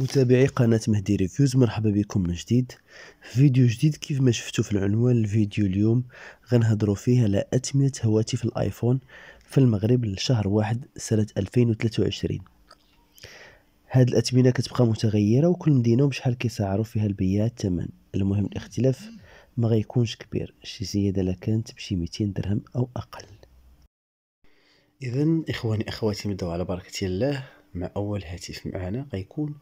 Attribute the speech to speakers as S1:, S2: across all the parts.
S1: متابعي قناة مهدي ريفيوز مرحبا بكم من جديد فيديو جديد كيف ما شفتوا في العنوان الفيديو اليوم غنهضروا فيه على أتمنة هواتف الآيفون في المغرب لشهر واحد سنة 2023 هاد الأتمنة كتبقى متغيرة وكل مدينة وبشحال كيسعروا فيها البياع الثمن المهم الاختلاف ما غيكونش كبير شي زيادة لكانت بشي 200 درهم أو أقل إذا إخواني أخواتي مدوا على بركة الله مع اول هاتف معنا غيكون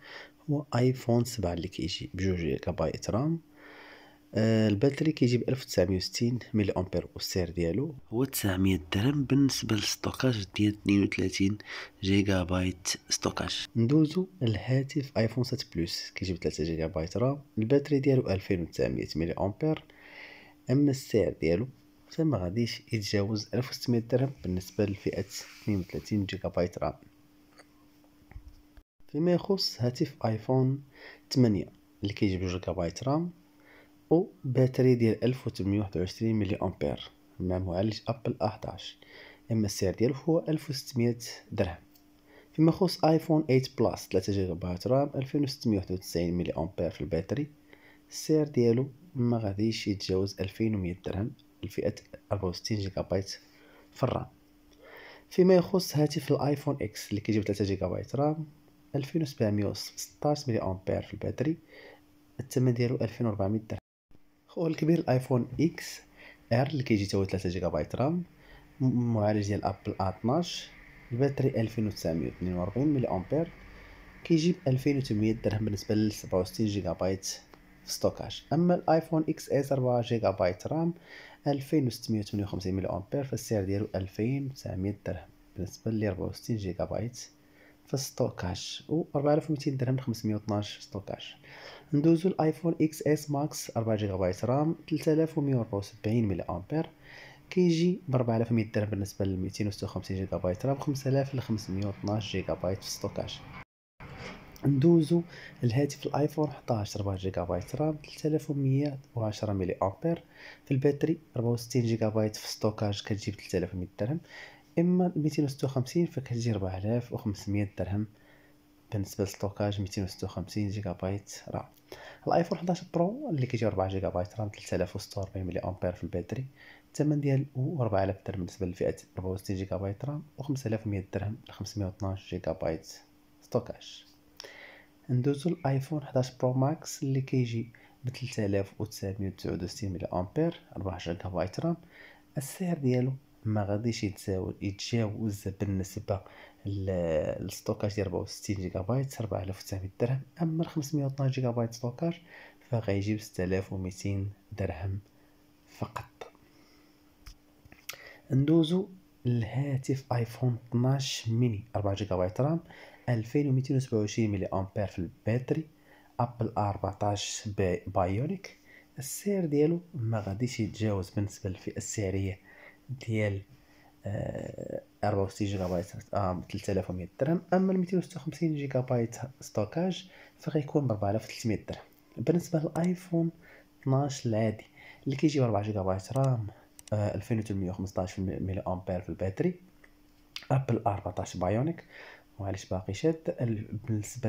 S1: هو ايفون 7 اللي كيجي ب بجوج جيجابايت رام آه الباتري كيجي ب 1960 ملي امبير والسعر ديالو هو 900 درهم بالنسبه للستوكاج ديال 32 جيجا بايت ستوكاج ندوزو الهاتف ايفون 7 بلس كيجي ب 3 جيجا بايت رام الباتري ديالو 2900 ملي امبير اما السعر ديالو فما غاديش يتجاوز 1600 درهم بالنسبه لفئه 32 جيجا بايت رام فيما يخص هاتف ايفون 8 اللي كيجيب 2 بايت رام و باتري ديال 1821 ملي امبير مع معالج ابل 11 اما السعر ديالو هو 1600 درهم فيما يخص ايفون 8 بلس 3 جيجا بايت رام 2691 ملي امبير في الباتري السعر ديالو ما غاديش يتجاوز 2100 درهم الفئة 64 جيجا بايت في الرام فيما يخص هاتف الايفون اكس اللي كيجيب 3 جيجا بايت رام 2716 ملي امبير في الباتري الثمن ديالو 2400 درهم خو الكبير الايفون اكس ار اللي كيجي تاهو تلاتة جيجا بايت رام معالج ديال ابل ا 12 الباتري 2942 ملي امبير كيجي ب 2800 درهم بالنسبه وستين 67 بايت في ستوكاج اما الايفون اكس اس 4 بايت رام 2658 ملي امبير فالسعر ديالو 2900 درهم بالنسبه ل 64 بايت في ستوكاش و 4200 درهم 512 ستوكاش ندوزو الايفون اكس اس ماكس 4 جيجا بايت رام 3174 ملي امبير كيجي ب 4100 درهم بالنسبه ل 256 جيجا بايت رام 5512 جيجا بايت في ستوكاش ندوزو الهاتف الايفون 11 4 جيجا بايت رام 3110 ملي امبير في الباتري 64 جيجا بايت في ستوكاج كتجيب 3100 درهم اما 256 فكتجي 4500 درهم بالنسبه للستوكاج 256 جيجا بايت رام الايفون 11 برو اللي كيجي 4 جيجا بايت رام 3640 ملي امبير في الباتري الثمن ديالو 4000 درهم بالنسبه لفئه 64 جيجا بايت رام و 5100 درهم ل 512 جيجا بايت ستوكاج ندوزو الايفون 11 برو ماكس اللي كيجي ب 3969 ملي امبير 4 جيجا بايت رام السعر ديالو ما غاديش يتجاوز بالنسبه للستوكاج ديال 64 جيجا بايت 4900 درهم اما 512 جيجا بايت ستوكاج فغيجيب 6200 درهم فقط ندوزو الهاتف ايفون 12 ميني 4 جيجا بايت رام 2227 ملي امبير في الباتري ابل 14 بايونيك السعر ديالو ما غاديش يتجاوز بالنسبه للفئه السعريه ديال آه، اربعة وستين جيجا بايت اه تلت الاف ومية درهم اما الميتين وستة وخمسين جيجا بايت ستوكاج فغيكون بربعة الاف وتلتمية درهم بالنسبة للايفون 12 العادي اللي كيجي بربعة جيجا بايت رام آه، الفين وتمية وخمسطاش في ميلي امبير في الباتري ابل اربعطاش بايونيك معليش باقي شاد بالنسبة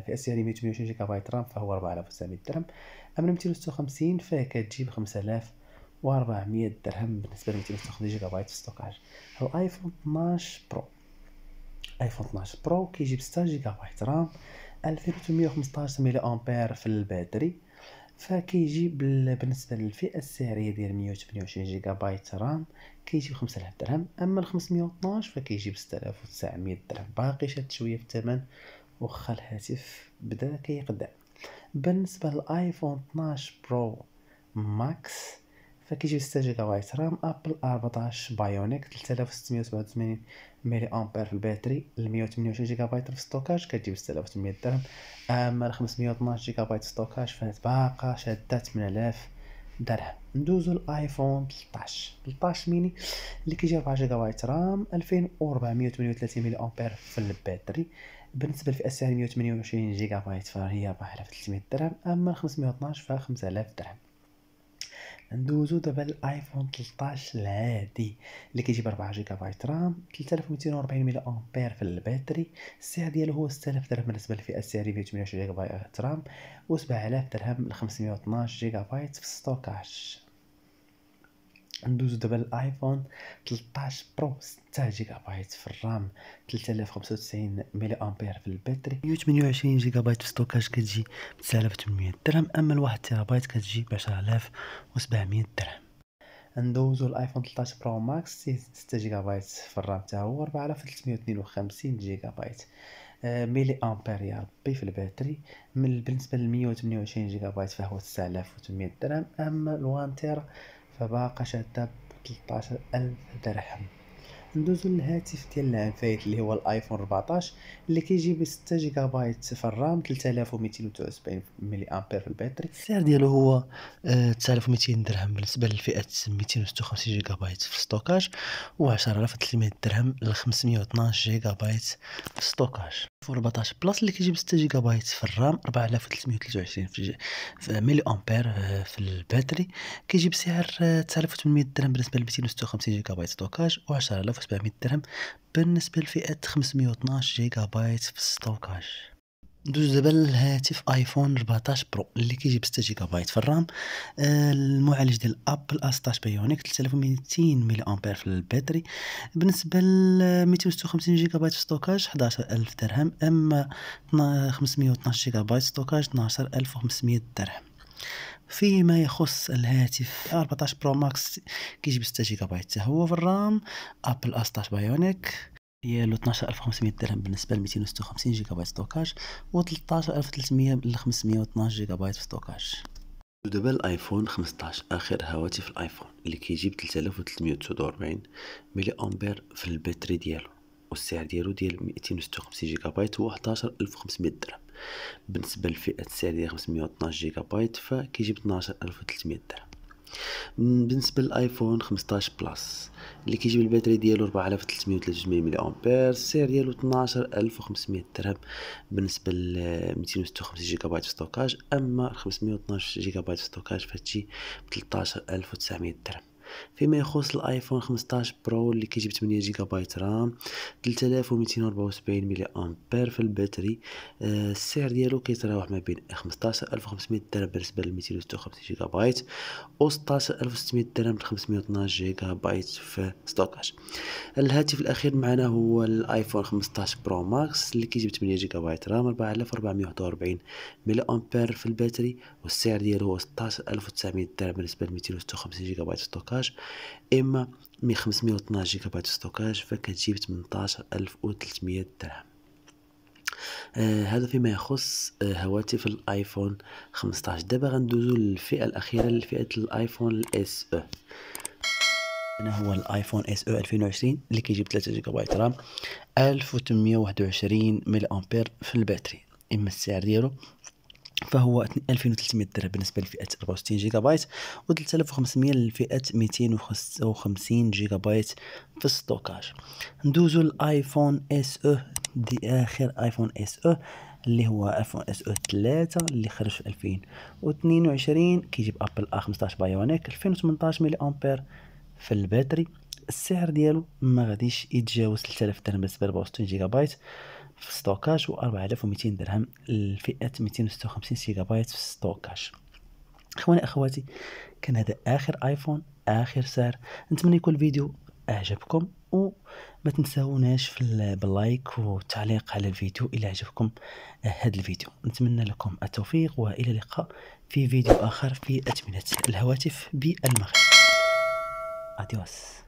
S1: في اس يعني ميتين وعشرين جيجا بايت رام فهو اربعة الاف وتسعمية درهم اما الميتين وستة وخمسين فهي كتجي بخمسة الاف و400 درهم بالنسبه ل 256 جيجا بايت في ستوكاج الايفون 12 برو ايفون 12 برو كيجيب 6 جيجا بايت رام 2815 ميلي امبير في الباتري فكيجي بالنسبه للفئه السعريه ديال 128 جيجا بايت رام كيجي ب 5000 درهم اما ال 512 فكيجي ب 6900 درهم باقي شاد شويه في الثمن واخا الهاتف بدا كيقدع بالنسبه للايفون 12 برو ماكس فكيجي يستجد الله رام ابل 14 بايونيك 3687 ملي امبير في الباتري 128 جيجا بايت في ستوكاج كتجي ب 6800 درهم اما 512 جيجا بايت ستوكاج فهاد باقا شاده 8000 درهم ندوزو الايفون 13 13 ميني اللي كيجي 4 جيجا بايت رام 2438 ملي امبير في الباتري بالنسبه للفئه السعريه 128 جيجا بايت فهي باهله في 300 درهم اما 512 ف 5000 درهم ندوزو دابا الايفون 13 العادي اللي كيجي ب 4 جيجا بايت رام 3240 ميلي امبير في الباتري السعر ديالو هو 6000 درهم بالنسبه للفئه السعريه 128 جيجا بايت رام و 7000 درهم 512 جيجا بايت في ستوكاج ندوز دابا الايفون 13 برو 6 جيجا بايت في الرام 3095 ملي امبير في الباتري 128 جيجا بايت في ستوكاج كتجي ب 9800 درهم اما الواحد تيرا بايت كتجي ب 10700 درهم ندوزو الايفون 13 برو ماكس 6 جيجا بايت في الرام تاعو 4352 جيجا بايت آه، ميلي امبير يا ربي في الباتري من بالنسبه ل 128 جيجا بايت فهو 9800 درهم اما الوان تيرا فباقش تب 13 ألف درهم ندوزو للهاتف ديال العنفايت اللي هو الايفون 14 اللي كيجي ب 6 جيجا بايت في الرام 3279 ملي امبير في الباتري السعر ديالو هو 3200 آه، درهم بالنسبه للفئه 256 جيجا بايت في الستوكاج و 10300 درهم ل 512 جيجا بايت في الستوكاج 14 بلس اللي كيجي ب 6 جيجا بايت في الرام 4323 في, في ملي امبير آه، في الباتري كيجي بسعر 9800 آه، درهم بالنسبه ل 256 جيجا بايت ستوكاج و 10000 700 درهم بالنسبه لفئه 512 جيجا بايت في الستوكاج ندوز دابا للهاتف ايفون 14 برو اللي كيجي ب 6 جيجا بايت في الرام آه، المعالج ديال ابل ا 16 بايونيك 3200 ملي امبير في الباتري بالنسبه ل 256 جيجا بايت في ستوكاج 11000 درهم اما 512 جيجا بايت ستوكاج 12500 درهم فيما يخص الهاتف 14 برو ماكس كيجيب 6 جيجا بايت هو في الرام ابل اس 16 بايونيك ديالو 12500 درهم بالنسبه ل 256 جيجا بايت ستوكاج و 13300 ل 512 جيجا بايت ستوكاج دابا الايفون 15 اخر هواتف الايفون اللي كيجيب 3349 ملي امبير في الباتري ديالو والسعر ديالو ديال 256 جيجا بايت هو 11500 درهم بالنسبه للفئه السعر ديال 512 جيجا بايت فكيجي ب 12300 درهم بالنسبه للايفون 15 بلس اللي كيجيب الباتري ديالو 4383 ملي امبير السعر ديالو 12500 درهم بالنسبه ل 256 جيجا بايت ستوكاج اما 512 جيجا بايت ستوكاج فهادشي ب 13900 درهم فيما يخص الايفون 15 برو اللي كيجيب 8 جيجا بايت رام 3274 ملي امبير في الباتري آه، السعر ديالو كيتراوح ما بين 15500 درهم بالنسبه ل 256 جيجا بايت و 16600 درهم ب 512 جيجا بايت في ستوكاج الهاتف الاخير معنا هو الايفون 15 برو ماكس اللي كيجيب 8 جيجا بايت رام 4441 ملي امبير في الباتري والسعر ديالو هو 16900 درهم بالنسبه ل 256 جيجا بايت ستوكاج ستوكاج اما مي 512 جيجا بايت ستوكاج فكتجيب 18300 درهم آه هذا فيما يخص آه هواتف الايفون 15 دابا غندوزو للفئه الاخيره لفئه الايفون الاس او هنا هو الايفون اس او 2020 اللي كيجيب 3 جيجا بايت رام 1821 ملي امبير في الباتري اما السعر ديالو فهو 2300 درهم بالنسبه لفئه 64 جيجا بايت و 3500 لفئه 255 جيجا بايت في الستوكاج ندوزو للايفون اس او دي اخر ايفون اس او اللي هو ايفون اس او 3 اللي خرج في 2022 كيجيب ابل ا 15 بايونيك 2018 ملي امبير في الباتري السعر ديالو ما غاديش يتجاوز 3000 درهم بالنسبه ل 64 جيجا بايت في ستوكاج و 4200 درهم لفئه 256 جيجا بايت في ستوكاج اخواني اخواتي كان هذا اخر ايفون اخر سعر نتمنى يكون الفيديو اعجبكم وما تنساوناش في باللايك والتعليق على الفيديو الى عجبكم هذا الفيديو نتمنى لكم التوفيق والى اللقاء في فيديو اخر في اثمنه الهواتف بالمغرب اديوس